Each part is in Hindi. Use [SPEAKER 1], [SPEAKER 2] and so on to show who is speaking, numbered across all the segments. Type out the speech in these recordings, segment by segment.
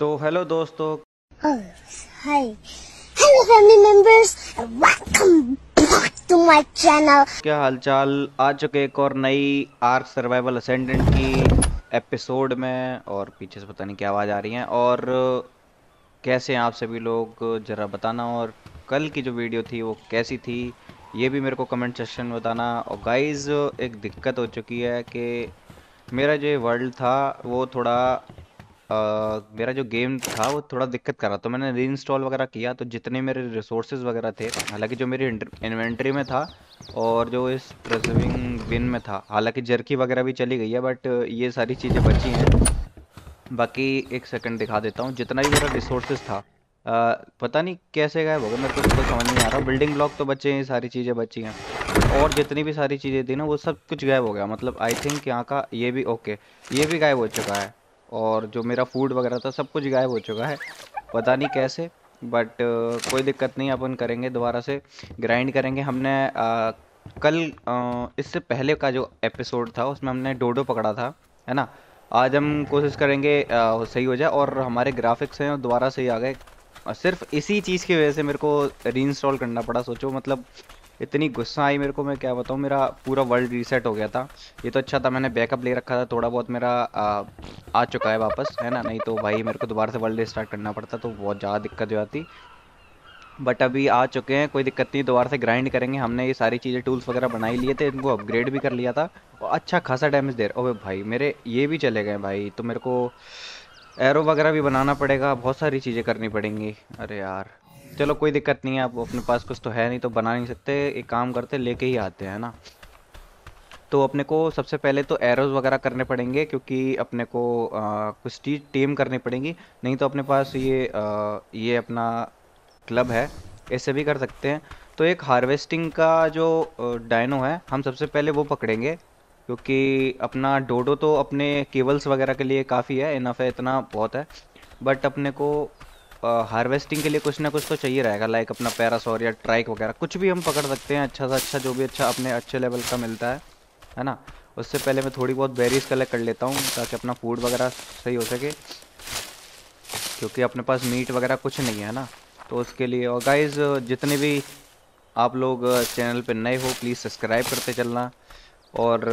[SPEAKER 1] तो हेलो दोस्तों hi hello family members welcome to my channel क्या हालचाल आ चुके एक और नई आर्क सर्वाइवल असेंडेंट की एपिसोड में और पीछे से पता नहीं क्या आवाज़ आ रही है और कैसे हैं आप सभी लोग ज़रा बताना और कल की जो वीडियो थी वो कैसी थी ये भी मेरे को कमेंट सेक्शन में बताना और गाइज़ एक दिक्कत हो चुकी है कि मेरा जो वर्ल्ड था वो थोड़ा मेरा जो गेम था वो थोड़ा दिक्कत कर रहा तो मैंने री वगैरह किया तो जितने मेरे रिसोर्सेज वगैरह थे हालांकि जो मेरी इन्वेंट्री में था और जो इस प्रिजर्विंग बिन में था हालांकि जर्की वगैरह भी चली गई है बट ये सारी चीज़ें बची हैं बाकी एक सेकंड दिखा देता हूँ जितना भी मेरा रिसोर्सेज था आ, पता नहीं कैसे गायब हो गया मेरे को तो समझ नहीं आ रहा बिल्डिंग ब्लॉक तो बचे हैं सारी चीज़ें बची हैं और जितनी भी सारी चीज़ें थी ना वो सब कुछ गायब हो गया मतलब आई थिंक यहाँ का ये भी ओके ये भी गायब हो चुका है और जो मेरा फूड वगैरह था सब कुछ गायब हो चुका है पता नहीं कैसे बट uh, कोई दिक्कत नहीं अपन करेंगे दोबारा से ग्राइंड करेंगे हमने uh, कल uh, इससे पहले का जो एपिसोड था उसमें हमने डोडो पकड़ा था है ना आज हम कोशिश करेंगे uh, सही हो जाए और हमारे ग्राफिक्स हैं दोबारा सही आ गए सिर्फ इसी चीज़ की वजह से मेरे को री इंस्टॉल करना पड़ा सोचो मतलब इतनी गुस्सा आई मेरे को मैं क्या बताऊँ मेरा पूरा वर्ल्ड रीसेट हो गया था ये तो अच्छा था मैंने बैकअप ले रखा था थोड़ा बहुत मेरा आ, आ चुका है वापस है ना नहीं तो भाई मेरे को दोबारा से वर्ल्ड स्टार्ट करना पड़ता तो बहुत ज़्यादा दिक्कत हो जाती बट अभी आ चुके हैं कोई दिक्कत नहीं दोबारा से ग्राइंड करेंगे हमने ये सारी चीज़ें टूल्स वगैरह ही लिए थे इनको अपग्रेड भी कर लिया था और अच्छा खासा डैमेज दे रहा ओवे भाई मेरे ये भी चले गए भाई तो मेरे को एरो वगैरह भी बनाना पड़ेगा बहुत सारी चीज़ें करनी पड़ेंगी अरे यार चलो कोई दिक्कत नहीं है आप अपने पास कुछ तो है नहीं तो बना नहीं सकते एक काम करते लेके ही आते हैं ना तो अपने को सबसे पहले तो एरोज वगैरह करने पड़ेंगे क्योंकि अपने को आ, कुछ चीज टीम करनी पड़ेगी नहीं तो अपने पास ये आ, ये अपना क्लब है ऐसे भी कर सकते हैं तो एक हार्वेस्टिंग का जो डायनो है हम सबसे पहले वो पकड़ेंगे क्योंकि अपना डोडो तो अपने केबल्स वगैरह के लिए काफ़ी है इनफ है इतना बहुत है बट अपने को हार्वेस्टिंग के लिए कुछ ना कुछ तो चाहिए रहेगा लाइक अपना पैरासोर या ट्राइक वगैरह कुछ भी हम पकड़ सकते हैं अच्छा सा अच्छा जो भी अच्छा अपने अच्छे लेवल का मिलता है है ना उससे पहले मैं थोड़ी बहुत बेरीज कलेक्ट कर लेता हूँ ताकि अपना फूड वगैरह सही हो सके क्योंकि अपने पास मीट वगैरह कुछ नहीं है ना तो उसके लिए और गाइज जितने भी आप लोग चैनल पर नए हो प्लीज़ सब्सक्राइब करते चलना और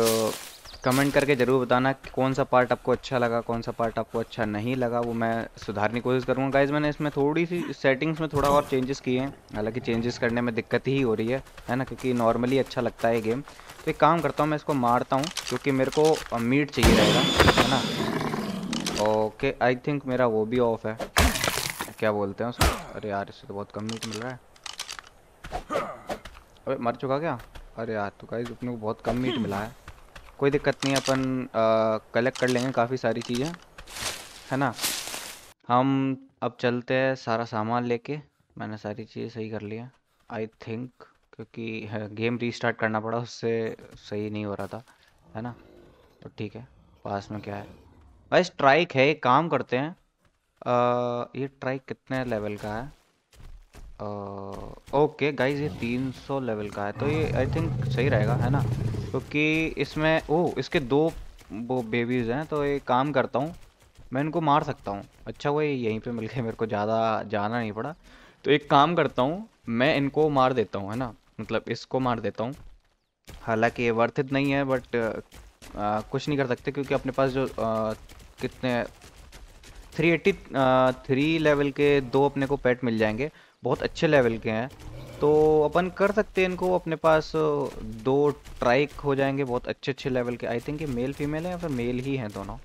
[SPEAKER 1] कमेंट करके ज़रूर बताना कौन सा पार्ट आपको अच्छा लगा कौन सा पार्ट आपको अच्छा नहीं लगा वो मैं सुधारने की कोशिश करूँगा गाइज मैंने इसमें थोड़ी सी सेटिंग्स में थोड़ा और चेंजेस किए हैं हालांकि चेंजेस करने में दिक्कत ही हो रही है है ना क्योंकि नॉर्मली अच्छा लगता है गेम तो एक काम करता हूँ मैं इसको मारता हूँ क्योंकि मेरे को मीट चाहिए रहेगा है ना ओके आई थिंक मेरा वो भी ऑफ है क्या बोलते हैं उसको अरे यार इससे तो बहुत कम मीट मिल रहा है अरे मर चुका क्या अरे यार तो गाइज अपने को बहुत कम मीट मिला है कोई दिक्कत नहीं अपन कलेक्ट कर लेंगे काफ़ी सारी चीज़ें है ना हम अब चलते हैं सारा सामान लेके मैंने सारी चीज़ें सही कर लिया आई थिंक क्योंकि गेम रीस्टार्ट करना पड़ा उससे सही नहीं हो रहा था है ना तो ठीक है पास में क्या है भाई स्ट्राइक है एक काम करते हैं आ, ये ट्राइक कितने लेवल का है आ, ओके गाइज ये 300 लेवल का है तो ये आई थिंक सही रहेगा है ना क्योंकि इसमें ओ इसके दो वो बेबीज़ हैं तो एक काम करता हूँ मैं इनको मार सकता हूँ अच्छा वही यहीं पे मिल गया मेरे को ज़्यादा जाना नहीं पड़ा तो एक काम करता हूँ मैं इनको मार देता हूँ है ना मतलब इसको मार देता हूँ हालांकि ये वर्थित नहीं है बट आ, कुछ नहीं कर सकते क्योंकि अपने पास जो आ, कितने थ्री लेवल के दो अपने को पेट मिल जाएंगे बहुत अच्छे लेवल के हैं तो अपन कर सकते हैं इनको अपने पास दो ट्राइक हो जाएंगे बहुत अच्छे अच्छे लेवल के आई थिंक ये मेल फीमेल है या फिर मेल ही हैं दोनों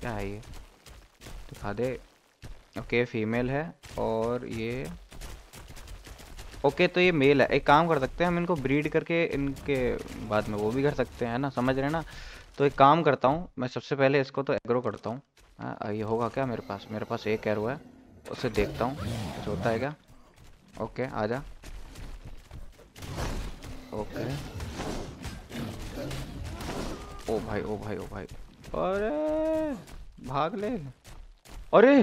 [SPEAKER 1] क्या है ये दिखा दे ओके फीमेल है और ये ओके तो ये मेल है एक काम कर सकते हैं हम इनको ब्रीड करके इनके बाद में वो भी कर सकते हैं ना समझ रहे ना तो एक काम करता हूँ मैं सबसे पहले इसको तो एग्रो करता हूँ हाँ, ये होगा क्या मेरे पास मेरे पास एक एरो है उसे देखता हूँ कुछ होता है क्या ओके आ जा ओके ओ भाई ओ भाई ओ भाई अरे भाग ले अरे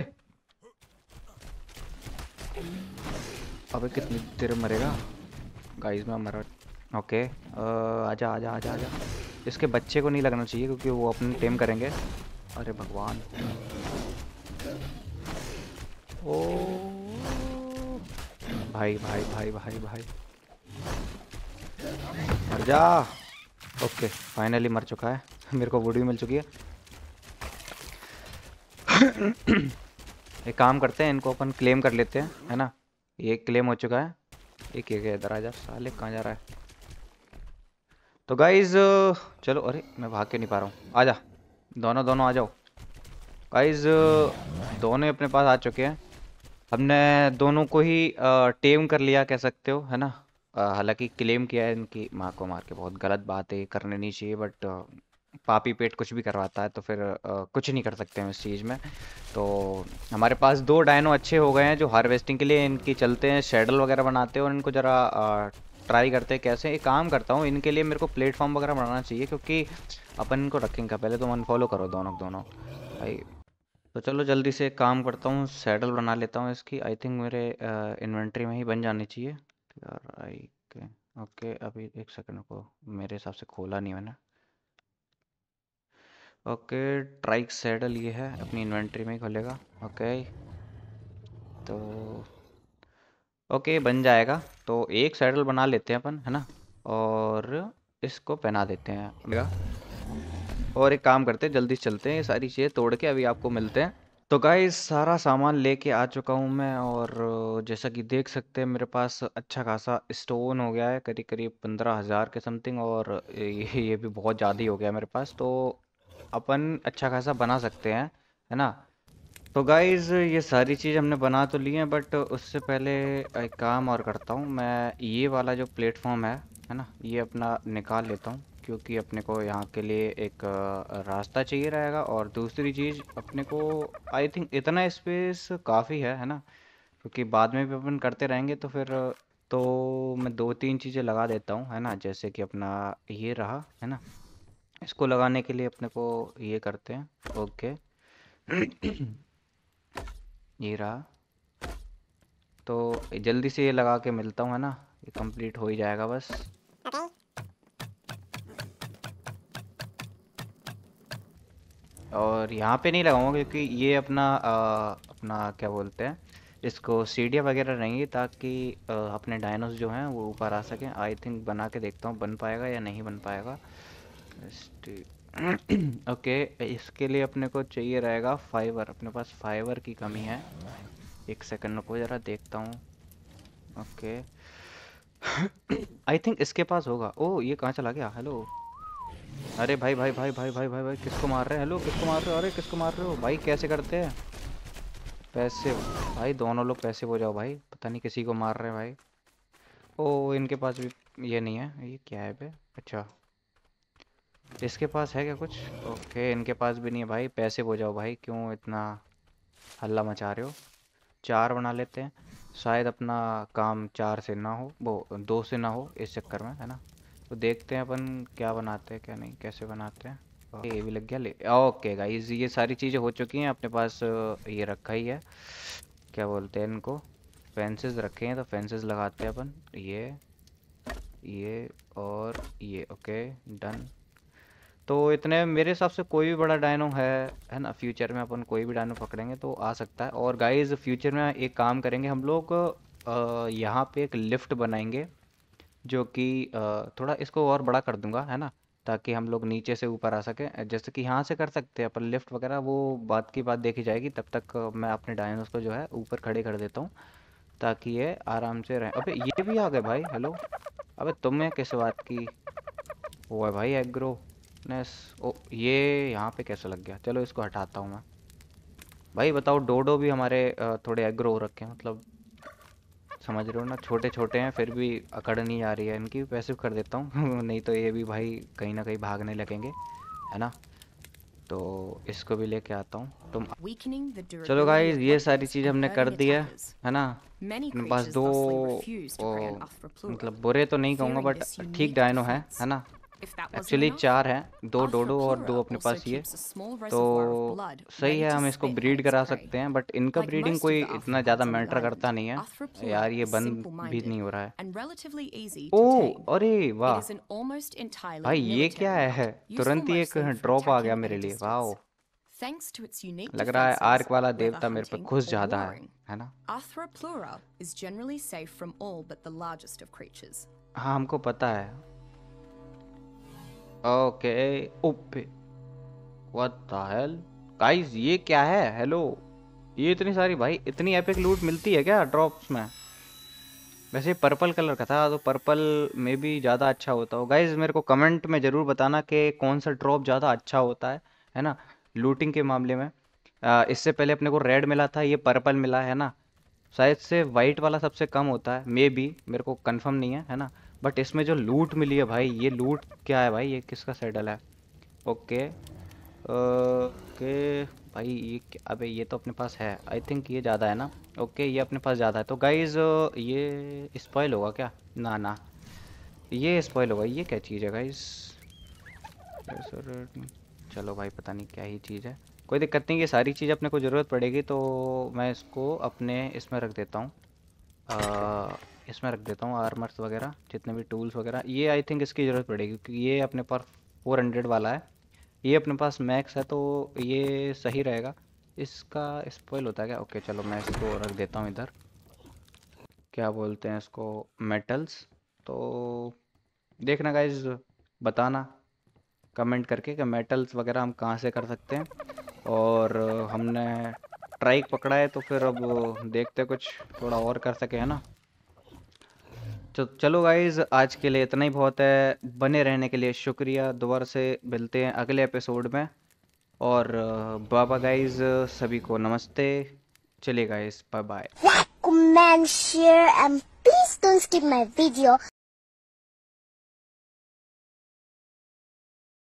[SPEAKER 1] अबे कितनी देर मरेगा गाइस मैं मरा ओके आजा आजा आजा आजा इसके बच्चे को नहीं लगना चाहिए क्योंकि वो अपने टेम करेंगे अरे भगवान ओ भाई भाई भाई भाई भाई, भाई। मर जा ओके फाइनली मर चुका है मेरे को वुड भी मिल चुकी है एक काम करते हैं इनको अपन क्लेम कर लेते हैं है ना ये क्लेम हो चुका है एक एक इधर आ जा साले कहाँ जा रहा है तो गाइज चलो अरे मैं भाग के नहीं पा रहा हूँ आ जा दोनों दोनों आ जाओ गाइज दोनों अपने पास आ चुके हैं हमने दोनों को ही टेम कर लिया कह सकते हो है ना हालांकि क्लेम किया है इनकी माँ को मार के बहुत गलत बातें करनी नहीं चाहिए बट पापी पेट कुछ भी करवाता है तो फिर आ, कुछ नहीं कर सकते हम इस चीज़ में तो हमारे पास दो डायनो अच्छे हो गए हैं जो हार्वेस्टिंग के लिए इनकी चलते हैं शेडल वगैरह बनाते हैं और इनको ज़रा ट्राई करते हैं कैसे एक काम करता हूँ इनके लिए मेरे को प्लेटफॉर्म वगैरह बनाना चाहिए क्योंकि अपन इनको रखेंगे पहले तो अनफॉलो करो दोनों दोनों भाई तो चलो जल्दी से एक काम करता हूँ सैडल बना लेता हूँ इसकी आई थिंक मेरे इन्वेंट्री में ही बन जानी चाहिए आर आई के ओके अभी एक सेकंड को मेरे हिसाब से खोला नहीं मैंने ओके ट्राइक सैडल ये है अपनी इन्वेंट्री में ही खोलेगा ओके तो ओके बन जाएगा तो एक सैडल बना लेते हैं अपन है ना और इसको पहना देते हैं और एक काम करते हैं जल्दी चलते हैं ये सारी चीज़ें तोड़ के अभी आपको मिलते हैं तो गाइस सारा सामान लेके आ चुका हूँ मैं और जैसा कि देख सकते हैं मेरे पास अच्छा खासा स्टोन हो गया है करीब करीब पंद्रह हज़ार के समथिंग और ये ये भी बहुत ज़्यादा ही हो गया मेरे पास तो अपन अच्छा खासा बना सकते हैं है ना तो गाइज ये सारी चीज़ हमने बना तो ली है बट उससे पहले एक काम और करता हूँ मैं ये वाला जो प्लेटफॉर्म है है ना ये अपना निकाल लेता हूँ क्योंकि अपने को यहाँ के लिए एक रास्ता चाहिए रहेगा और दूसरी चीज़ अपने को आई थिंक इतना स्पेस काफ़ी है है ना क्योंकि बाद में भी अपन करते रहेंगे तो फिर तो मैं दो तीन चीज़ें लगा देता हूँ है ना जैसे कि अपना ये रहा है ना इसको लगाने के लिए अपने को ये करते हैं ओके ये रहा तो जल्दी से ये लगा के मिलता हूँ है ना ये कंप्लीट हो ही जाएगा बस और यहाँ पे नहीं लगाऊंगा क्योंकि ये अपना आ, अपना क्या बोलते हैं इसको सीढ़ियाँ वगैरह रहेंगी ताकि आ, अपने डायनोस जो हैं वो ऊपर आ सकें आई थिंक बना के देखता हूँ बन पाएगा या नहीं बन पाएगा ओके इसके लिए अपने को चाहिए रहेगा फाइबर अपने पास फाइबर की कमी है एक सेकंड को ज़रा देखता हूँ ओके आई थिंक इसके पास होगा ओ ये कहाँ चला गया हेलो अरे भाई भाई भाई भाई भाई भाई भाई किसको मार रहे हैं हेलो किसको मार रहे हो अरे किसको मार रहे हो भाई कैसे करते हैं पैसे भाई दोनों लोग पैसे हो जाओ भाई पता नहीं किसी को मार रहे हैं भाई ओ इनके पास भी ये नहीं है ये क्या है पे अच्छा इसके पास है क्या कुछ ओके इनके पास भी नहीं है भाई पैसे हो जाओ भाई क्यों इतना हल्ला मचा रहे हो चार बना लेते हैं शायद अपना काम चार से ना हो वो दो से ना हो इस चक्कर में है ना तो देखते हैं अपन क्या बनाते हैं क्या नहीं कैसे बनाते हैं ये भी लग गया ले ओके गाइज ये सारी चीज़ें हो चुकी हैं अपने पास ये रखा ही है क्या बोलते हैं इनको फेंसेस रखे हैं तो फेंसेस लगाते हैं अपन ये ये और ये ओके डन तो इतने मेरे हिसाब से कोई भी बड़ा डायनो है है ना फ्यूचर में अपन कोई भी डायनो पकड़ेंगे तो आ सकता है और गाइज़ फ्यूचर में एक काम करेंगे हम लोग यहाँ पर एक लिफ्ट बनाएंगे जो कि थोड़ा इसको और बड़ा कर दूँगा, है ना? ताकि हम लोग नीचे से ऊपर आ सकें। जैसे कि यहाँ से कर सकते हैं, पर लिफ्ट वगैरह वो बात की बात देखी जाएगी। तब तक मैं अपने डायनोस को जो है ऊपर खड़े कर देता हूँ, ताकि ये आराम से रहें। अबे ये भी आ गए भाई, हेलो! अबे तुम्हें किस बात की वो है भाई एग्रोनेस। ओ, ये यहाँ पे कैसे लग गया? चलो इसको हटाता हूँ मैं। भाई बताओ डोडो भी हमारे थोड़े एग्रो हो रखे हैं मतलब समझ रहे हो ना छोटे छोटे हैं फिर भी अकड़ नहीं आ रही है इनकी पैसिव कर देता हूँ नहीं तो ये भी भाई कहीं ना कहीं भागने लगेंगे है ना तो इसको भी लेके आता हूँ तुम चलो भाई ये सारी चीज़ हमने कर दी है है ना बस दो ओ, मतलब बुरे तो नहीं कहूँगा बट ठीक डायनो है है ना एक्चुअली चार हैं दो डोडो और दो अपने पास ये तो सही है हम इसको ब्रीड करा सकते हैं बट इनका ब्रीडिंग कोई इतना ज़्यादा मैटर करता नहीं है यार ये बंद भी नहीं हो रहा है ओ अरे वाह भाई ये क्या है तुरंत ही एक ड्रॉप आ गया मेरे लिए वाह लग रहा है आर्क वाला देवता मेरे पर खुश ज्यादा है है ना Arthropleura is generally safe from all but the largest of creatures. हाँ हमको पता है ओके ओपे व्हाट द हेल गाइस ये क्या है हेलो ये इतनी सारी भाई इतनी एपिक लूट मिलती है क्या ड्रॉप्स में वैसे पर्पल कलर का था तो पर्पल में भी ज़्यादा अच्छा होता हो गाइज मेरे को कमेंट में ज़रूर बताना कि कौन सा ड्रॉप ज़्यादा अच्छा होता है है ना लूटिंग के मामले में आ, इससे पहले अपने को रेड मिला था ये पर्पल मिला है ना शायद से वाइट वाला सबसे कम होता है मे बी मेरे को कंफर्म नहीं है है ना बट इसमें जो लूट मिली है भाई ये लूट क्या है भाई ये किसका सेडल है ओके ओके भाई ये अबे ये तो अपने पास है आई थिंक ये ज़्यादा है ना ओके ये अपने पास ज़्यादा है तो गाइज ये स्पॉयल होगा क्या ना ना ये स्पॉयल होगा ये क्या चीज़ है गाइज चलो भाई पता नहीं क्या ही चीज़ है कोई दिक्कत नहीं ये सारी चीज़ अपने को ज़रूरत पड़ेगी तो मैं इसको अपने इसमें रख देता हूँ इसमें रख देता हूँ आर्मर्स वगैरह जितने भी टूल्स वगैरह ये आई थिंक इसकी ज़रूरत पड़ेगी क्योंकि ये अपने पास फोर हंड्रेड वाला है ये अपने पास मैक्स है तो ये सही रहेगा इसका स्पॉइल होता है क्या ओके चलो मैं इसको रख देता हूँ इधर क्या बोलते हैं इसको मेटल्स तो देखना गाइज बताना कमेंट करके कि मेटल्स वगैरह हम कहाँ से कर सकते हैं और हमने ट्राइक पकड़ा है तो फिर अब देखते कुछ थोड़ा और कर सके है ना तो चलो गाइज आज के लिए इतना ही बहुत है बने रहने के लिए शुक्रिया दोबारा से मिलते हैं अगले एपिसोड में और बाबा गाइज सभी को नमस्ते चलिए गाइज बाय बाय